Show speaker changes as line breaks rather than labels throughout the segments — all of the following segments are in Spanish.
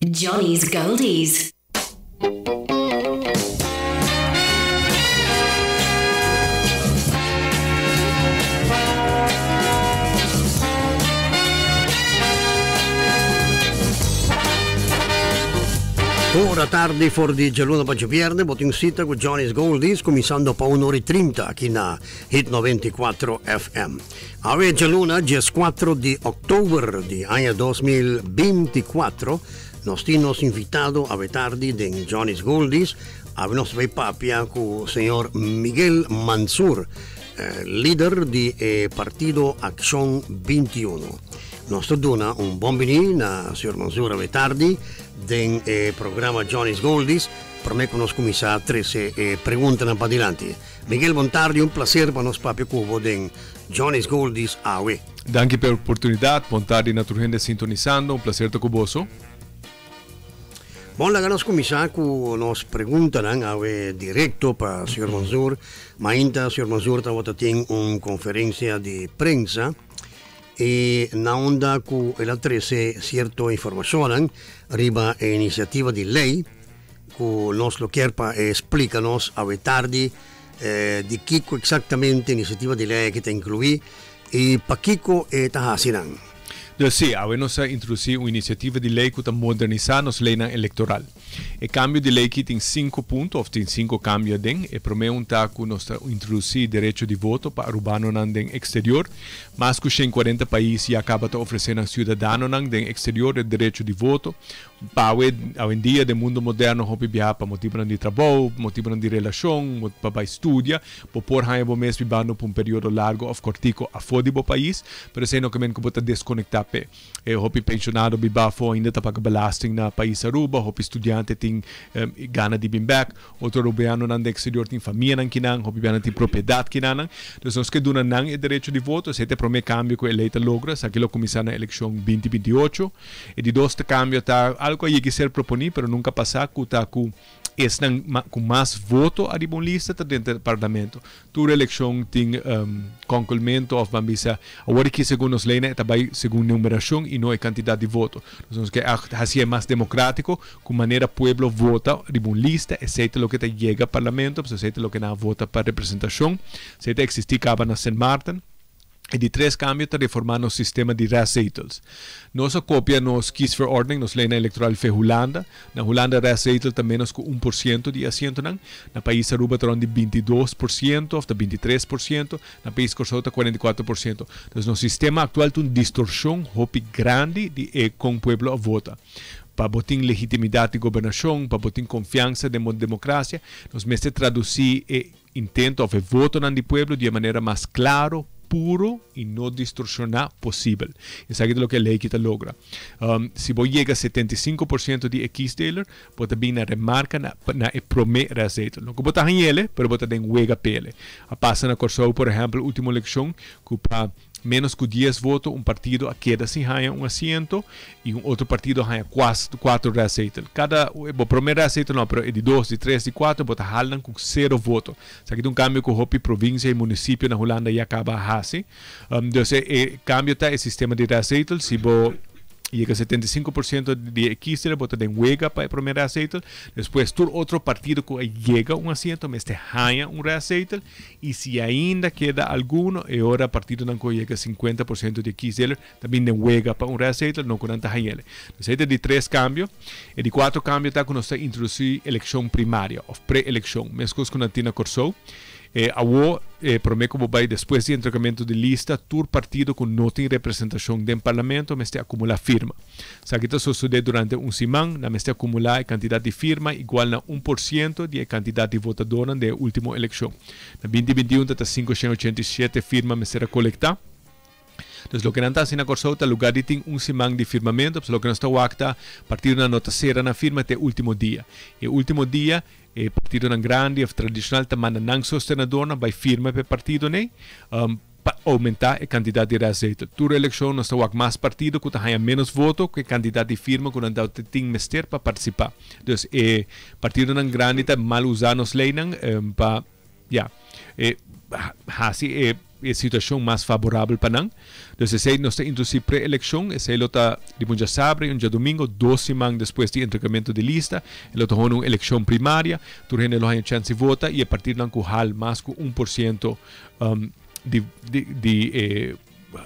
Johnny's Goldies. Ora tardi for di Gianluca Baggiopierne, in sito con Johnny's Goldies, cominciando pa un'ora 30 qui na Hit 94 FM. Ave Gianluna, 4 di ottobre di anno 2024, Nós tínos invitado a vetardi de Johnny's Goldies a nostra papia com o senhor Miguel Mansur, eh, líder do eh, Partido Ação 21. Nós dona un buon benì, na signor Mansur Avetardi, del eh, programa Johnny's Goldies, por me conos mi três 13 eh, eh pregunte in padilanti. Miguel Bontardi, un piacere per nos papio cubo del Johnny's Goldies AUE. Danke per l'opportunità,
Bontardi naturalmente sintonizando, un prazer to cuboso.
Bon, ganas kumisaku nos preguntarán a ver directo para señor Mansur. Mainta, señor Mansur, tiene una conferencia de prensa y na onda cu el 13 cierto información arriba la iniciativa de ley cu nos lo querpa explícanos a ver tarde eh, de qué exactamente iniciativa de ley que te incluí y pa eh, está haciendo. sim, a Buenos introduziu uma iniciativa de lei que está modernizando a lei eleitoral.
O cambio de lei que tem cinco pontos, ou tem cinco cambios, e primeiro que nós introduzir direito de voto para urbanos nanden exterior, mas que em 40 países já acaba oferecendo a cidadão do exterior o direito de voto, pa hoy, hoy en día mundo moderno hopi biha pa motivo de trabajo, motivo de relación, pa pa estudia, po por hay bo mes bibando por un periodo largo of cortico a fodi bo país, pero se no kemen kubota desconectar pe. E eh, hopi pensionado bi fo ainda ta paga belasting na país Aruba, hopi estudiante ting um, eh, gana di bin back, outro rubiano nan de exterior ting família nan kinan, hopi biana ting propriedad kinan. Então nós que duna nan e direito de voto, se te prome cambio que eleita logra, sa que lo comissana eleição 2028, e de dois te cambio ta algo que ser proponer pero nunca pasa que está con más votos voto a ribonlista lista dentro del parlamento. tu elección tiene um, concluimento of bambisa. ahora que según nos leen, está según según numeración y no hay cantidad de votos. Así que más democrático más democrático, con manera pueblo vota lista excepto lo que llega al parlamento, excepto pues lo que no vota para representación representación. existía existir acaba de San Martín. e de tres cambios de reformar el sistema de receitas. Nuestra copia nos quis verordning, nos ley electoral fe Holanda. Na Holanda receitas menos nos 1% de asiento nan. Na país Aruba tron de 22% hasta 23%, na país Corsota 44%. Nos no sistema actual tiene una distorção hopi grande de e con pueblo vota para botar legitimidade de governação, para botar confiança de democracia, nós que traduzir e intento de voto do povo de maneira mais claro, puro y no distorsionado posible. Es aquí lo que la te logra. Um, si vos llegas a 75% de X-Dealer, vos también remarca na, a e No aceite. No que botar en ele, pero botar em huega A en el curso, por ejemplo, última lección, que para menos que 10 votos, um partido queda se ganha um assento e eh, um outro partido ganha 4, quatro receitas. Cada, o primeiro receita não, pero de 2, de 3, de 4, bota Holland com 0 votos. Isso aqui é um cambio que houve província e município na Holanda já acaba assim. Um, então, o cambio está o sistema de receitas, se você y que 75% de x vota de huelga para el primer aceito. Después, todo otro partido que llega a asiento, me este un un y y si ainda queda alguno, y ahora partido que llega a 50% de Kissinger, también de huelga para un no no con tanta ganha. hay de tres cambios. y de cuatro cambios, está cuando usted introducir elección primaria preelección pre elección, mesmo con Antina eh, a UO eh, promete como vai de entregamento de lista, tur partido con nota y representación del parlamento, me firmas. Este acumula firma. Saquita sucede durante un la me mesma este acumula e cantidad de firma igual a 1% por cantidad de votadores de última elección. En 2021, 587 firmas será colectada. Deci, lo que nanta sina corsota, lugar de tem um semana de firmamento, lo que nós está acta, partir na nota serra na firma até último dia. E último dia, e eh, partido na grande, e tradicional, tamana não sostenedor, na vai firma para partido, nei Um, aumentar a quantidade de azeite. Toda eleição nós temos mais partido que tem menos voto que a quantidade de firma que nós tem mestre para participar. Então, eh, partido não grande, mal usar nos leis para... Yeah. Eh, assim, Eh, situación más favorable para nosotros. entonces ese no se induce preelección, es el otro de punta sábado un día domingo, dos semanas después de entregamiento de lista, el otro una elección primaria, tuvieron la chance de vota y a partir de ahí más con un por ciento um, de eh,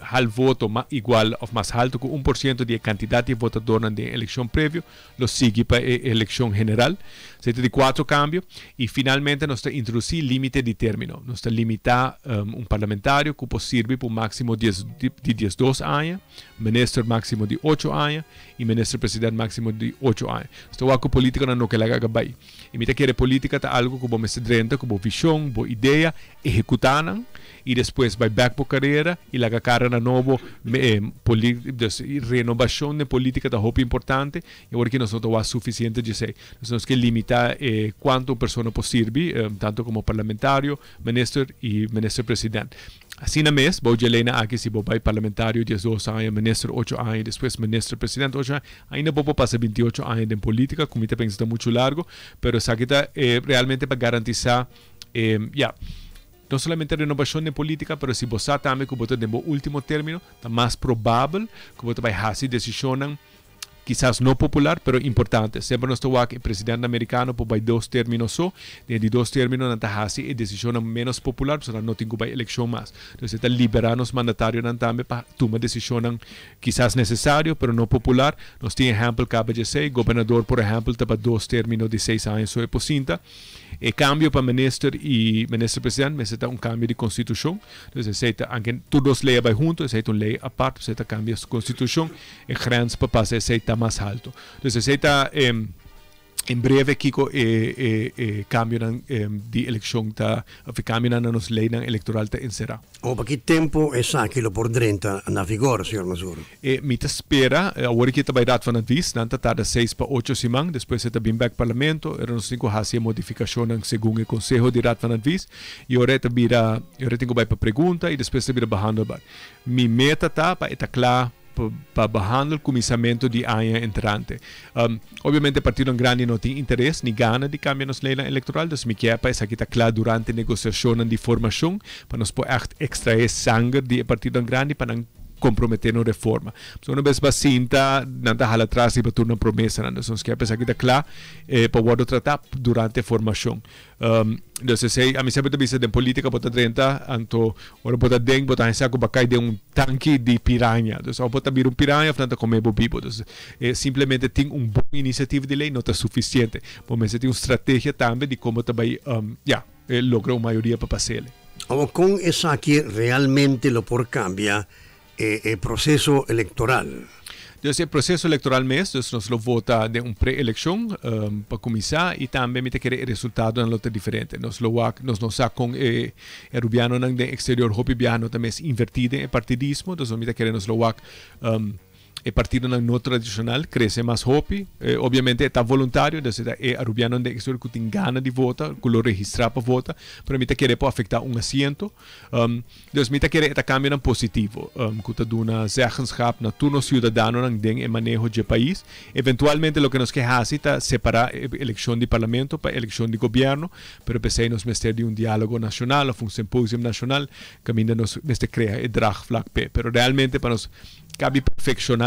al voto más, igual o más alto que ciento de cantidad de votadores de elección previo lo sigue para eh, elección general. Se de cuatro cambios y finalmente nos introducir límite de término. Nos limita um, un parlamentario que sirve por máximo 10, de, 12 10 2 años, ministro máximo de 8 años y ministro presidente máximo de 8 años. Esto es política no que la haga ahí. Y mira quiere política está algo como me como visión, como idea, ejecutan y después va back por carrera y la haga una na novo eh, renovación de política da roupa importante e porque nós nosotros va suficiente de ser que limitar eh, cuánto quanto pessoa servir tanto como parlamentario ministro y ministro presidente así es mês, vou aquí si voy a parlamentario 12 años ministro 8 años después ministro presidente 8 ahí no puedo pasar 28 años en política, como te pensa está mucho largo, pero está eh, realmente para garantizar, eh, não somente a renovação de política, mas se você também, como você tem o último término, é mais provável que você vai fazer decisões quizás não popular, mas importante. Sempre nós estamos aqui, presidente americano, por dois términos só, e de dois términos, não está assim, e decisão menos popular, porque não tem uma eleição mais. Então, está liberando os mandatários também para tomar decisões, quizás necessárias, mas não popular. Nós temos exemplo, acaba de ser, governador, por exemplo, está para dois términos de seis anos, ou é por cinta. el eh, cambio para ministro y ministro-presidente, necesita un cambio de Constitución. Entonces, necesita aunque todos van juntos, se juntos, necesita una ley aparte, necesita cambios de Constitución. e grande para se necesita más alto. Entonces, necesita. Eh, Em breve, Kiko, eh, eh, eh cambian de elección, cambian na nos lei electoral en Será.
Oh, para que tempo é sa aquilo por drenta na vigor, senhor Mazur?
Eh, me eh, te espera, hora que vai dar van advies, na está tarde 6 para 8 semana, depois você também back parlamento, era eram 5 racias modificações segundo o conselho de dar van advies, e agora te vira, agora tenho vai para pergunta e depois você vira barrando. Me meta tá, para estar claro, bajando o comenzamiento de año entrante. Um, obviamente o partido grande não tem interesse, nem gana de cambiar las leis electoral, entonces mi quepa es aquí está claro durante negociações de formação para nos poder extrair sangre de partido grande para comprometendo reforma. son una vez bacinta, não está atrás e para uma promesa não. son que apesar que está claro, eh, para pues tratar durante formación formação. Um, então, mí a mim sempre disse de política, para 30, anto, ora bota 10, bota em saco, bacai de un tanque de piranha. Então, bota vir um piranha, frente comer bobibo. Então, eh, simplemente tem un bom iniciativa de lei, não está suficiente. Por você tiene una estrategia también de como também, um, yeah, lograr logrou maioria para passar ele.
con com isso realmente lo por cambia, el eh, eh, proceso electoral. Entonces, el proceso electoral mes, entonces nos lo vota de un preelección um, para
comenzar y también me quiere el resultado en lote diferente. Nos lo nos nos saca con eh, el rubiano en el exterior, hopi también es invertido en partidismo, entonces me nos lo va um, el partido no tradicional cresce mais hopi, eh, obviamente está voluntario, a es onde de que tiene gana de votar, que lo registra para votar, pero mita querer para afectar um assento um, entonces me quiere está cambio en positivo, um, que está una zegenschap na turno cidadãos en den el manejo de país, eventualmente o que nos quer así está separar eh, eleição de parlamento para eleição de governo, pero pensé nos meter de um diálogo nacional, o un simposio nacional, que nos crea el drag flag P, mas realmente para nós. Cabe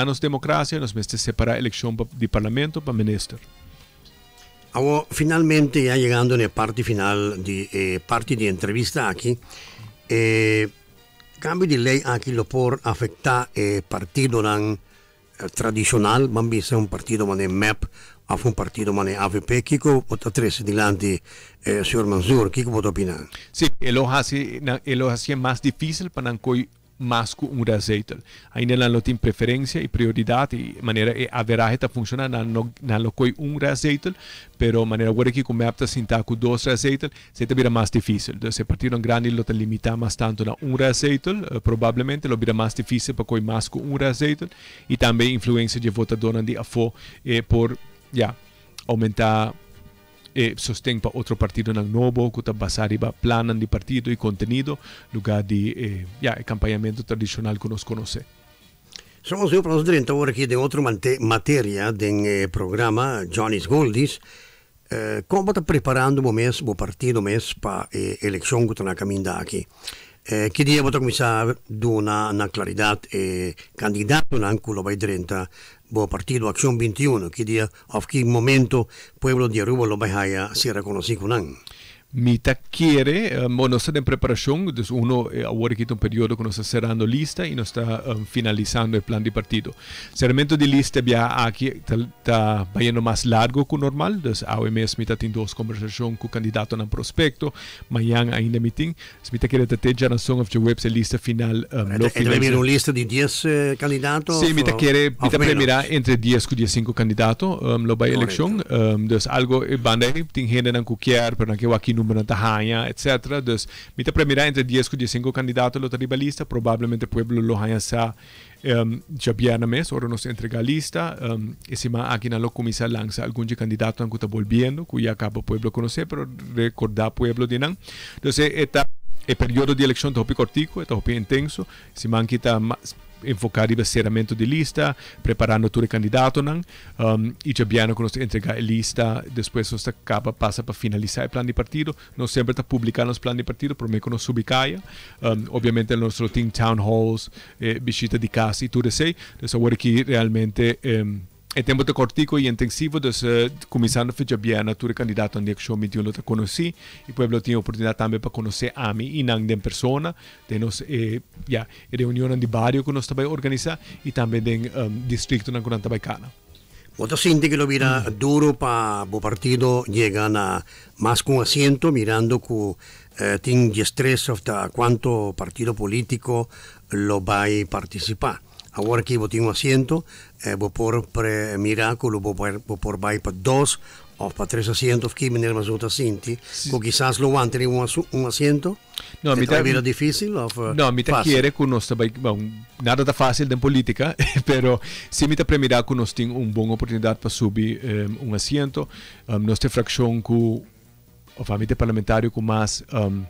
nos democracia nos meses separar elección de parlamento para ministro.
Ah, finalmente, ya llegando en la parte final de eh, parte de entrevista aquí, eh, cambio de ley aquí lo por afectar eh, partido nan, eh, tradicional, bambi un partido mané MEP, a un partido mané AVP. ¿Qué vota tres delante, eh, señor Manzur? ¿Qué vota Sí, lo hace,
más difícil para que mais um uraseter Ainda não tem preferência e prioridade e maneira e eh, a veragem está funcionando não não coi um rasetel, pero maneira agora que como apta sinta com dois rasetel, se te vira mais difícil. Então se partir um grande lo te limita mais tanto na um rasetel, eh, provavelmente lo vira mais difícil para coi mais com um rasetel e também influência de votador de afo eh, por já yeah, aumentar e sostengo outro partido na novo, que está baseado em plano de partido e conteúdo, lugar de eh, yeah, tradicional que nós conhecemos.
Somos eu para os então aqui de outra matéria do programa Johnny's Goldies. Eh, como está preparando o mês, o partido mês para a eh, eleição que está na caminhada aqui? Eh, que a cominciare una, una clarità e candidato in quello per 30 partido partito ação 21 chiedi a che momento pueblo di Aruba lo vai a si riconosci con mi um, ehm, o boh, non en in preparazione,
uno eh, ha ahora un periodo que nos está cerrando lista e non está um, ehm, finalizando el plan de partido. Cerramento de lista è aquí está yendo más largo que normal, entonces hoy mismo está due conversazioni con il candidato en el prospecto, mañana ainda meeting, Mi me quiere tener ya razón of the web la lista final. Um, lo final. una lista
di 10 candidati? Eh, candidatos? mi me quiere, me premiará
entre 10 y 15 candidatos, um, lo va a elección, um, entonces algo, banda, tiene gente en cuquear, pero aquí Numeranta haya etc. entonces mi primera entre 10 y 15 candidatos lo la lista, probablemente pueblo lo haya sa um, ya mes, ahora se entrega lista, um, em, encima aquí no lo comisa lanza algún candidato que está volviendo, cuya cabo pueblo conoce, pero recordar pueblo de Entonces, esta, el periodo de elección está cortico, está intenso, si manquita está más enfocar e baseamento di lista, preparando todo um, o candidato, Um, e já bem quando você entrega a lista, depois você capa passa per finalizzare il plano de partido. Nós sempre está publicando os planos di partito, por meio que nós subicamos. Um, obviamente, nosso team town halls, eh, visita di casa e tudo questo, Então, agora che realmente... Eh, el tiempo de cortico y e intensivo, de uh, fecha a fazer a natura candidato onde eu me deu luta conheci e pueblo tiene oportunidad también para conocer a mí y e não de persona de nos eh, yeah, de barrio que nos organizar y e también en eh, distrito distrito na Curanta Baicana.
Otro siente que lo mira duro para el partido, llegan a más con asiento, mirando que eh, tiene estrés hasta cuánto partido político lo va a participar. Agora eh, que eu tenho um assento, eh, vou pôr para Miraculo, vou pôr, vou pôr vai para dois ou para três assentos, que me nervas outra cinti, sí. com quizás lo van ter um, um assento. Não, mi te difícil Não, mi te quiere
que nós também, nada tá fácil da política, mas se mi te permitir que nós temos uma boa oportunidade para subir um, um assento, um, nós tem fração com família parlamentário com mais um,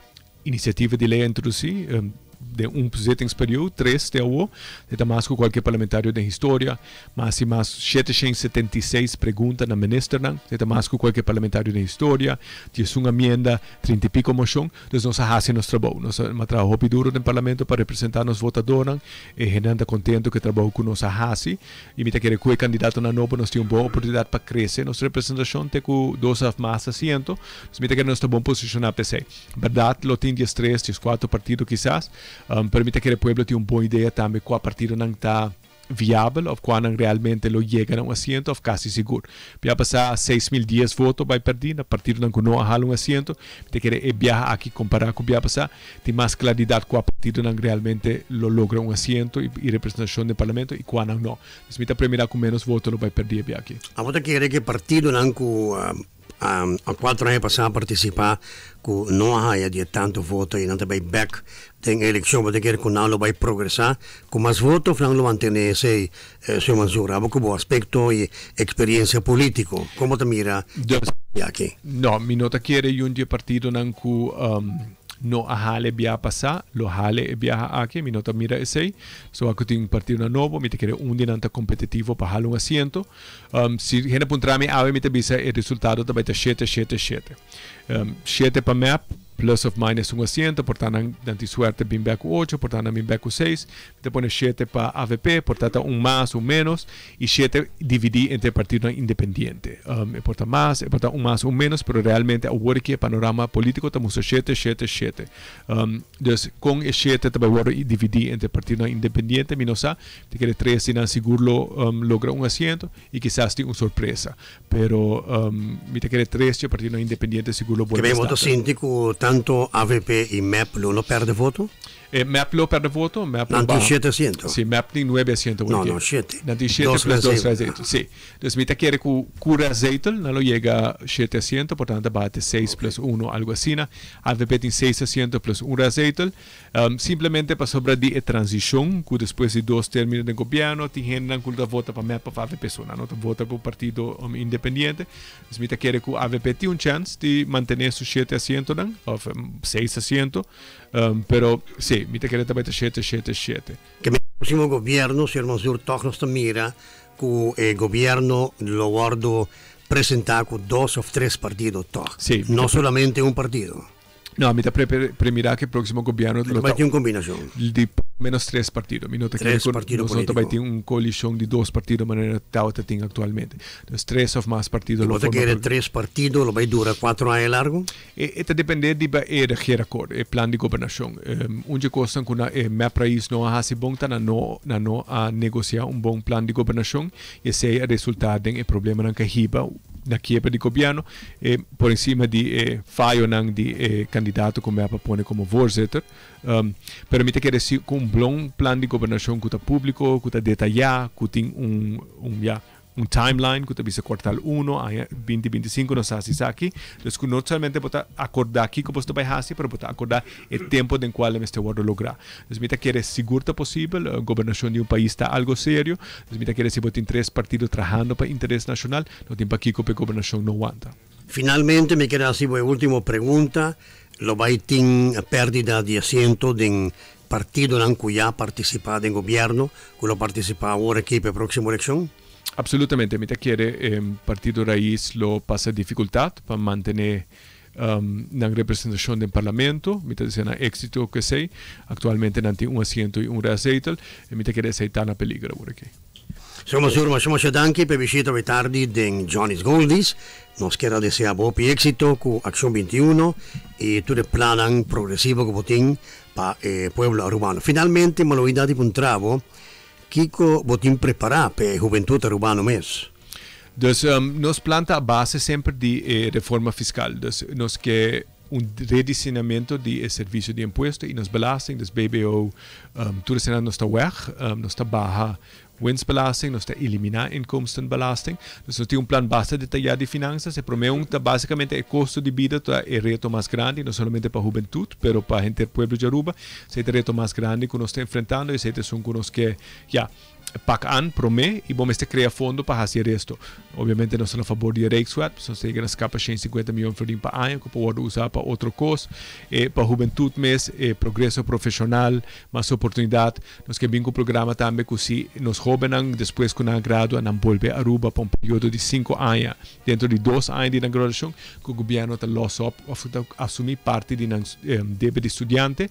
iniciativa de lei introduzir, um, de un setens período, tres de hubo, de Damasco cualquier parlamentario de historia, más y más 776 preguntas na ministra, de Damasco cualquier parlamentario de historia, de una enmienda 30 y pico moción, entonces nos hace nuestro trabajo, nos trabajo muy duro en el parlamento para representar a votadores, y Renan contento que trabajo con nos hace, y mientras que el candidato na novo, nos tiene una buena oportunidad para crecer nuestra representación, te con dos más asientos, mientras que nos está bom posicionado, pensei, verdad, lo tiene 10, 3, 10, 4 partidos quizás, Em, permite que el pueblo tiene una buena idea también cuál partido no está viable o realmente lo llegan a un asiento, o casi seguro. voy a pasar días votos, va a perder, a partir de que no un asiento, te quiere eh, viajar aquí, comparar con el a pasar, más claridad cuál partido realmente lo logra un asiento y, representación del Parlamento y cuándo no. Entonces, la primera con menos votos lo va a perder aquí.
¿A vos te quiere que partido no há quatro anos passaram a participar com não há de tanto voto e não também back tem eleição para quer que não vai progressar com mais voto não mantém esse seu Mansur abo com aspecto e experiência político como te mira
aqui não minota quer e um dia partido não com um, no a hale bia pasa, lo hale viaja aquí, mi nota mira ese, so aquí tengo un partido nuevo, mi te quiere un dinante competitivo para jalar un asiento, um, si gente puntrami ave mi te visa el resultado te va a 7, 7, 7. 7 para map, plus of minus un asiento, por de antisuerte Binback 8, portana Binback 6, te pone 7 para AVP, tanto un más, un menos, y 7 dividí entre partido independiente. me um, importa más, importa un más, un menos, pero realmente a que panorama político estamos 7, 7, 7. entonces, con 7 te voy a dividir entre partido independiente, menos A, te quiere 3, sin seguro um, logra un asiento, y quizás tiene una sorpresa, pero um, te quiere 3, partido independiente seguro vuelve.
Que tanto AVP e MEP não perde voto? Eh, Maplo per voto? Maplo 9700. Sì,
Mapli 900. No, no, 7. 97 plus 2 razetel. Sì. Dus mi tachiere cu, cu razetel, non lo llega 700, portanto bate 6 okay. plus 1, algo así. Al repetir 600 plus 1 razetel. Um, simplemente para sobra di e transición, que después de dos términos de gobierno, ti gendan culta vota para Maplo para persona, no? Vota por un partido um, independiente. entonces mi tachiere cu AVP un chance de mantener su 700, o 600, um,
pero sí, que el próximo gobierno si el scete, scete. mira, que el governo lo guardo presentado con dos o tres partidos, sí, no solamente un partido.
No, a mitad pre premirá que próximo gobierno... Lo va un combinación. De menos tres partidos. Minuto tres que partidos Nosotros vamos a tener una coalición de dos partidos de manera tal que tiene actualmente. Entonces, tres o más partidos... ¿Y vos quieres tres partidos? ¿Lo va a durar cuatro años largo? Eh, esto depende de la región, el plan de gobernación. Onde costan que o meu país não há bom, tá na não a negociar um bom plano de governação e se é resultado em problema que Carriba, na Kiev di Kobiano, eh, por cima di eh, faio di eh, candidato come apapone come vorsetter. Um, permite que resi com um bom plano de governação que está público, que está detalhado, que tem um, um, yeah, un timeline que te dice cuartal 1 a 2025 si hace aquí. Entonces, no solamente puedo acordar aquí cómo estoy haciendo, pero puedo acordar el tiempo en el cual me estoy a lograr. Entonces, mira que eres seguro posible, la gobernación de un país está algo serio. Entonces, mira que si pues, tienes tres partidos trabajando para interés nacional, no tiempo aquí que la gobernación no aguanta.
Finalmente, me queda así, pues, mi última pregunta. Lo va a tener pérdida de asiento de partido en que ya participa en gobierno, que lo participa ahora aquí para la próxima elección? Absolutamente, te quiere eh, em, partido raíz lo pasa dificultad
para mantener um, em, la representación del Parlamento, te dice éxito que sea, actualmente nanti un asiento y un mi te quiere aceitar la peligro por aquí.
Somos Urma, somos Shadanki, Pebisito visita de Johnny's Goldies. Nos queda desear vos éxito con Acción 21 y todo el plan progresivo que botín para el eh, pueblo urbano. Finalmente, me lo voy a dar un trago. Kiko Botim preparar para a juventude urbana mesmo? Dus um, ehm, nós planta a base sempre de eh,
reforma fiscal. Dus nós que um redicionamento de eh, serviço de imposto e nos belasting, dus BBO, um, ehm, tudo será nossa weg, um, ehm, nossa barra, nos está de elimina inkomstenbelasting. Dus Nosotros tenemos un plan bastante detallado de finanzas Se promete básicamente el costo de vida é el reto más grande, no solamente para la pero para gente del pueblo de Aruba. Es reto más grande que nos está enfrentando y es son que ya, PAC-AN, PROME, y vamos a crear fondos para hacer esto. Obviamente, no somos a favor de Reichswert, só pues, se que nos capa 150 millones de para por año, que podemos usar para otro curso, eh, para la eh, progreso eh, progresso profissional, mais oportunidade. Nós que vim un programa también, que nos jóvenes, después que não graduam, nos a Aruba para un periodo de 5 años, Dentro de dos años de graduación, que gobierno gobierno está sop up, parte de eh, debida de estudiante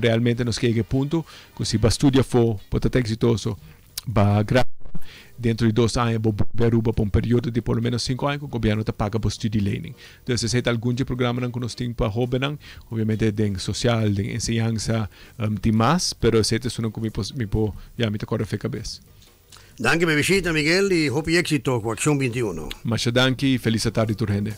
realmente, nos que a punto, que va a estudiar fue para exitoso, va gravar dentro de dos años vou Aruba para un periodo de por lo menos cinco años que gobierno te paga por study learning. Então, se você programa que nos temos para jóvenes. obviamente tem social, enseñanza um, de um, pero mais, mas es uno que me po ya me tocar a cabeça.
Danke für visita, Miguel, y hope éxito con Acción 21.
Muchas gracias y feliz tarde, Turgende.